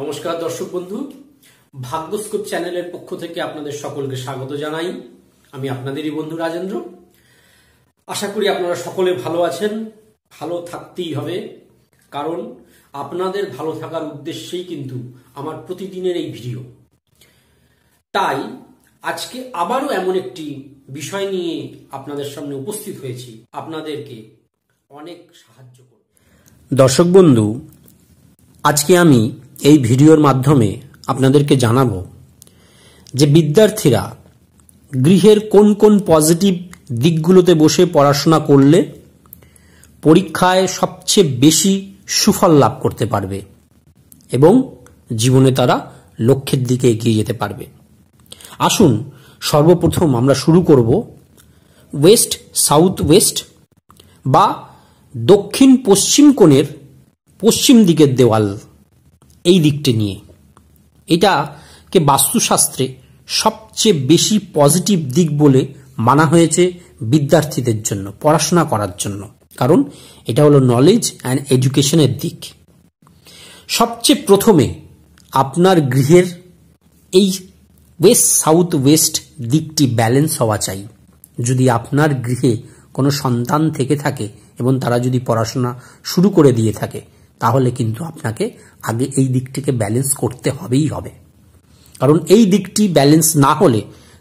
নমস্কার দর্শক বন্ধু ভাগ্যস্কোপ চ্যানেলের পক্ষ থেকে আপনাদের সকলকে স্বাগত জানাই আমি আপনাদেরই বন্ধু রাজেন্দ্র আশা করি আপনারা সকলে ভালো আছেন ভালো থাকতেই হবে কারণ আপনাদের ভালো থাকার উদ্দেশ্যেই কিন্তু আমার প্রতিদিনের এই ভিডিও তাই আজকে আবারও এমন একটি বিষয় নিয়ে আপনাদের সামনে উপস্থিত হয়েছি আপনাদেরকে অনেক সাহায্য করব দর্শক বন্ধু আজকে আমি এই ভিডিওর মাধ্যমে আপনাদেরকে জানাবো যে বিদ্যার্থীরা গৃহের কোন কোন পজিটিভ দিকগুলোতে বসে পড়াশোনা করলে পরীক্ষায় সবচেয়ে বেশি সুফল লাভ করতে পারবে এবং জীবনে তারা লক্ষ্যের দিকে এগিয়ে যেতে পারবে আসুন সর্বপ্রথম আমরা শুরু করব ওয়েস্ট সাউথ ওয়েস্ট বা দক্ষিণ পশ্চিম কোণের পশ্চিম দিকের দেওয়াল এই দিকটি নিয়ে এটাকে বাস্তুশাস্ত্রে সবচেয়ে বেশি পজিটিভ দিক বলে মানা হয়েছে বিদ্যার্থীদের জন্য পড়াশোনা করার জন্য কারণ এটা হলো নলেজ অ্যান্ড এডুকেশনের দিক সবচেয়ে প্রথমে আপনার গৃহের এই ওয়েস্ট সাউথ ওয়েস্ট দিকটি ব্যালেন্স হওয়া চাই যদি আপনার গৃহে কোনো সন্তান থেকে থাকে এবং তারা যদি পড়াশোনা শুরু করে দিয়ে থাকে তাহলে কিন্তু আপনাকে আগে এই দিকটিকে ব্যালেন্স করতে হবেই হবে কারণ এই দিকটি ব্যালেন্স না হলে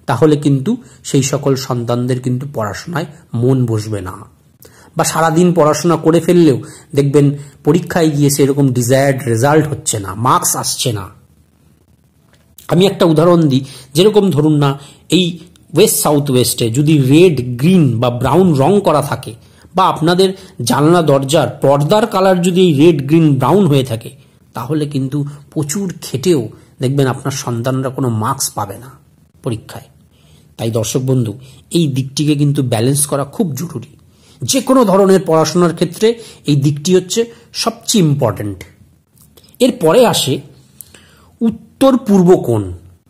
তাহলে কিন্তু সেই সকল সন্তানদের কিন্তু পড়াশোনায় মন বসবে না বা সারাদিন পড়াশোনা করে ফেললেও দেখবেন পরীক্ষায় গিয়ে সেরকম ডিজায়ার্ড রেজাল্ট হচ্ছে না মার্কস আসছে না আমি একটা উদাহরণ দিই যেরকম ধরুন না এই ওয়েস্ট সাউথ ওয়েস্টে যদি রেড গ্রিন বা ব্রাউন রং করা থাকে বা আপনাদের জানলা দরজার পর্দার কালার যদি এই রেড গ্রিন ব্রাউন হয়ে থাকে তাহলে কিন্তু প্রচুর খেটেও দেখবেন আপনার সন্তানরা কোনো মার্কস পাবে না পরীক্ষায় তাই দর্শক বন্ধু এই দিকটিকে কিন্তু ব্যালেন্স করা খুব জরুরি যে কোনো ধরনের পড়াশোনার ক্ষেত্রে এই দিকটি হচ্ছে সবচেয়ে ইম্পর্ট্যান্ট এরপরে আসে উত্তর পূর্ব কোণ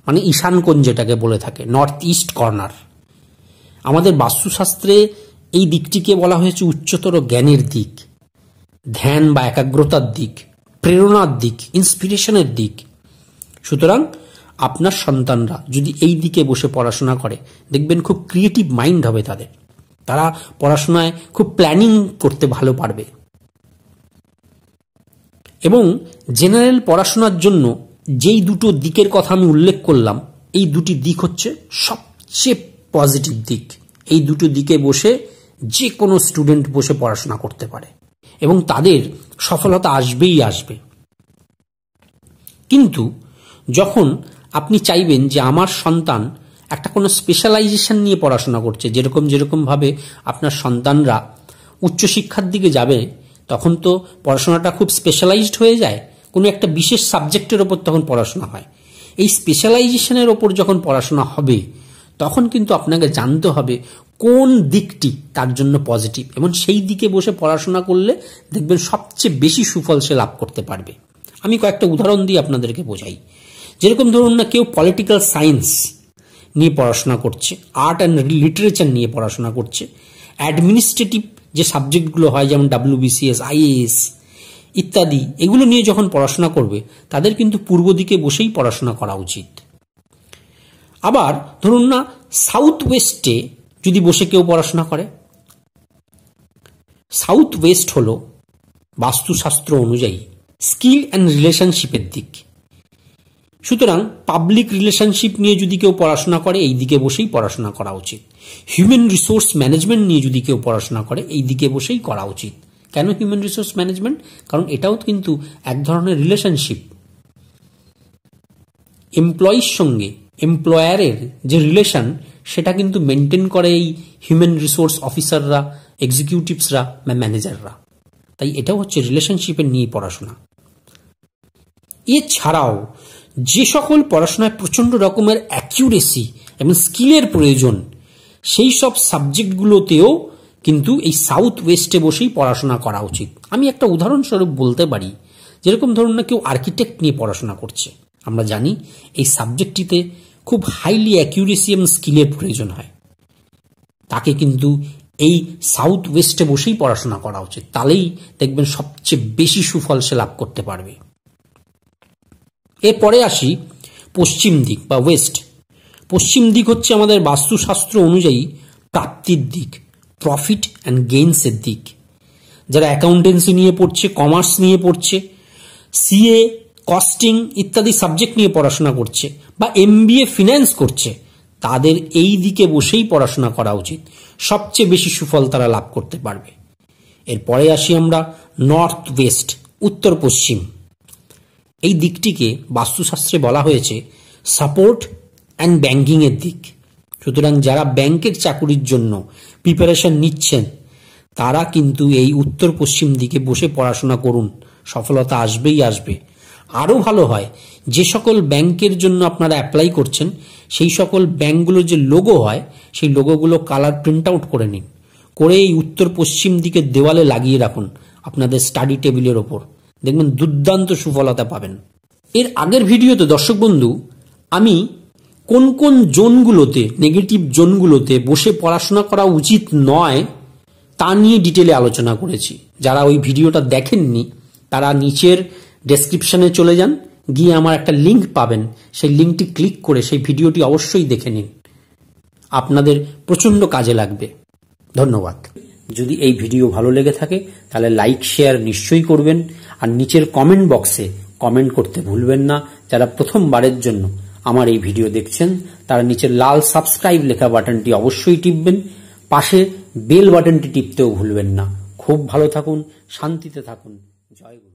মানে ঈশান কোণ যেটাকে বলে থাকে নর্থ ইস্ট কর্নার আমাদের বাস্তুশাস্ত্রে এই দিকটিকে বলা হয়েছে উচ্চতর জ্ঞানের দিক ধ্যান বা একাগ্রতার দিক প্রেরণার দিক ইন্সপিরেশনের দিক সুতরাং আপনার সন্তানরা যদি এই দিকে বসে পড়াশোনা করে দেখবেন খুব ক্রিয়েটিভ মাইন্ড হবে তাদের তারা পড়াশোনায় খুব প্ল্যানিং করতে ভালো পারবে এবং জেনারেল পড়াশোনার জন্য যেই দুটো দিকের কথা আমি উল্লেখ করলাম এই দুটি দিক হচ্ছে সবচেয়ে পজিটিভ দিক এই দুটো দিকে বসে যে কোনো স্টুডেন্ট বসে পড়াশোনা করতে পারে এবং তাদের সফলতা আসবেই আসবে কিন্তু যখন আপনি চাইবেন যে আমার সন্তান একটা কোনো স্পেশালাইজেশন নিয়ে পড়াশোনা করছে যেরকম যেরকমভাবে আপনার সন্তানরা উচ্চশিক্ষার দিকে যাবে তখন তো পড়াশোনাটা খুব স্পেশালাইজড হয়ে যায় কোনো একটা বিশেষ সাবজেক্টের ওপর তখন পড়াশোনা হয় এই স্পেশালাইজেশনের ওপর যখন পড়াশোনা হবে তখন কিন্তু আপনাকে জানতে হবে কোন দিকটি তার জন্য পজিটিভ এবং সেই দিকে বসে পড়াশোনা করলে দেখবেন সবচেয়ে বেশি সুফল সে লাভ করতে পারবে আমি কয়েকটা উদাহরণ দিয়ে আপনাদেরকে বোঝাই যেরকম ধরুন না কেউ পলিটিক্যাল সায়েন্স নিয়ে পড়াশোনা করছে আর্ট অ্যান্ড লিটারেচার নিয়ে পড়াশোনা করছে অ্যাডমিনিস্ট্রেটিভ যে সাবজেক্টগুলো হয় যেমন ডাব্লিউবিসিএস আইএএস ইত্যাদি এগুলো নিয়ে যখন পড়াশোনা করবে তাদের কিন্তু পূর্ব দিকে বসেই পড়াশোনা করা উচিত আবার ধরুন না সাউথ ওয়েস্টে যদি বসে কেউ পড়াশোনা করে সাউথ ওয়েস্ট হল বাস্তুশাস্ত্র অনুযায়ী স্কিল অ্যান্ড রিলেশনশিপের দিক সুতরাং পাবলিক রিলেশনশিপ নিয়ে যদি কেউ পড়াশোনা করে এই দিকে বসেই পড়াশোনা করা উচিত হিউম্যান রিসোর্স ম্যানেজমেন্ট নিয়ে যদি কেউ পড়াশোনা করে এই দিকে বসেই করা উচিত কেন হিউম্যান রিসোর্স ম্যানেজমেন্ট কারণ এটাও কিন্তু এক ধরনের রিলেশনশিপ এমপ্লয়ির সঙ্গে এমপ্লয়ারের যে রিলেশন সেটা কিন্তু মেনটেন করে এই হিউম্যান রিসোর্স অফিসাররা এক্সিকিউটিভসরা বা ম্যানেজাররা তাই এটাও হচ্ছে রিলেশনশিপের নিয়ে পড়াশোনা এছাড়াও যে সকল পড়াশোনায় প্রচণ্ড রকমের অ্যাকিউরেসি এবং স্কিলের প্রয়োজন সেই সব সাবজেক্টগুলোতেও কিন্তু এই সাউথ ওয়েস্টে বসেই পড়াশোনা করা উচিত আমি একটা উদাহরণস্বরূপ বলতে পারি যেরকম ধরুন না কেউ আর্কিটেক্ট নিয়ে পড়াশোনা করছে আমরা জানি এই সাবজেক্টটিতে খুব হাইলি এবং স্কিলের প্রয়োজন হয় তাকে কিন্তু এই সাউথ ওয়েস্টে বসেই পড়াশোনা করা উচিত তাহলেই দেখবেন সবচেয়ে বেশি সুফল সে লাভ করতে পারবে এরপরে আসি পশ্চিম দিক বা ওয়েস্ট পশ্চিম দিক হচ্ছে আমাদের বাস্তুশাস্ত্র অনুযায়ী প্রাপ্তির দিক প্রফিট অ্যান্ড গেইনসের দিক যারা অ্যাকাউন্টেন্সি নিয়ে পড়ছে কমার্স নিয়ে পড়ছে সিএ কস্টিং ইত্যাদি সাবজেক্ট নিয়ে পড়াশোনা করছে বা এম ফিন্যান্স করছে তাদের এই দিকে বসেই পড়াশোনা করা উচিত সবচেয়ে বেশি সুফল তারা লাভ করতে পারবে এরপরে আসি আমরা নর্থ ওয়েস্ট উত্তর পশ্চিম এই দিকটিকে বাস্তুশাস্ত্রে বলা হয়েছে সাপোর্ট অ্যান্ড ব্যাঙ্কিংয়ের দিক সুতরাং যারা ব্যাংকের চাকুরির জন্য প্রিপারেশন নিচ্ছেন তারা কিন্তু এই উত্তর পশ্চিম দিকে বসে পড়াশোনা করুন সফলতা আসবেই আসবে আরও ভালো হয় যে সকল ব্যাংকের জন্য আপনারা অ্যাপ্লাই করছেন সেই সকল ব্যাংকগুলোর যে লোগো হয় সেই লোগোগুলো কালার প্রিন্ট আউট করে নিন করে এই উত্তর পশ্চিম দিকে দেওয়ালে লাগিয়ে রাখুন আপনাদের স্টাডি টেবিলের ওপর দেখবেন দুর্দান্ত সুফলতা পাবেন এর আগের ভিডিওতে দর্শক বন্ধু আমি কোন কোন জোনগুলোতে নেগেটিভ জোনগুলোতে বসে পড়াশোনা করা উচিত নয় তা নিয়ে ডিটেলে আলোচনা করেছি যারা ওই ভিডিওটা দেখেননি তারা নিচের ডেসক্রিপশানে চলে যান গিয়ে আমার একটা লিঙ্ক পাবেন সেই লিঙ্কটি ক্লিক করে সেই ভিডিওটি অবশ্যই দেখে নিন আপনাদের প্রচণ্ড কাজে লাগবে ধন্যবাদ যদি এই ভিডিও ভালো লেগে থাকে তাহলে লাইক শেয়ার নিশ্চয়ই করবেন আর নিচের কমেন্ট বক্সে কমেন্ট করতে ভুলবেন না যারা প্রথমবারের জন্য আমার এই ভিডিও দেখছেন তারা নিচের লাল সাবস্ক্রাইব লেখা বাটনটি অবশ্যই টিপবেন পাশে বেল বাটনটি টিপতেও ভুলবেন না খুব ভালো থাকুন শান্তিতে থাকুন জয়